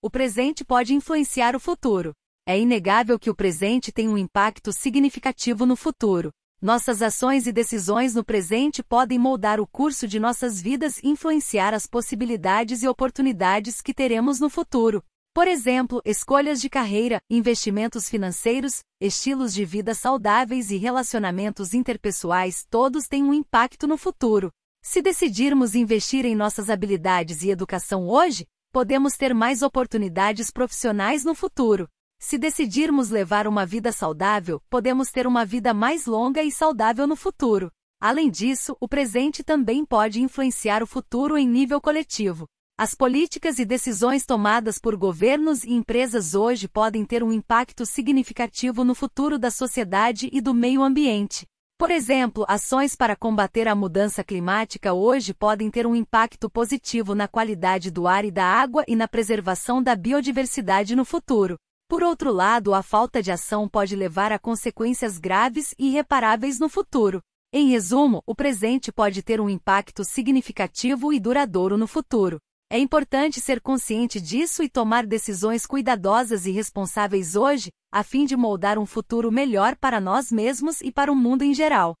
O presente pode influenciar o futuro. É inegável que o presente tem um impacto significativo no futuro. Nossas ações e decisões no presente podem moldar o curso de nossas vidas e influenciar as possibilidades e oportunidades que teremos no futuro. Por exemplo, escolhas de carreira, investimentos financeiros, estilos de vida saudáveis e relacionamentos interpessoais todos têm um impacto no futuro. Se decidirmos investir em nossas habilidades e educação hoje, podemos ter mais oportunidades profissionais no futuro. Se decidirmos levar uma vida saudável, podemos ter uma vida mais longa e saudável no futuro. Além disso, o presente também pode influenciar o futuro em nível coletivo. As políticas e decisões tomadas por governos e empresas hoje podem ter um impacto significativo no futuro da sociedade e do meio ambiente. Por exemplo, ações para combater a mudança climática hoje podem ter um impacto positivo na qualidade do ar e da água e na preservação da biodiversidade no futuro. Por outro lado, a falta de ação pode levar a consequências graves e irreparáveis no futuro. Em resumo, o presente pode ter um impacto significativo e duradouro no futuro. É importante ser consciente disso e tomar decisões cuidadosas e responsáveis hoje, a fim de moldar um futuro melhor para nós mesmos e para o mundo em geral.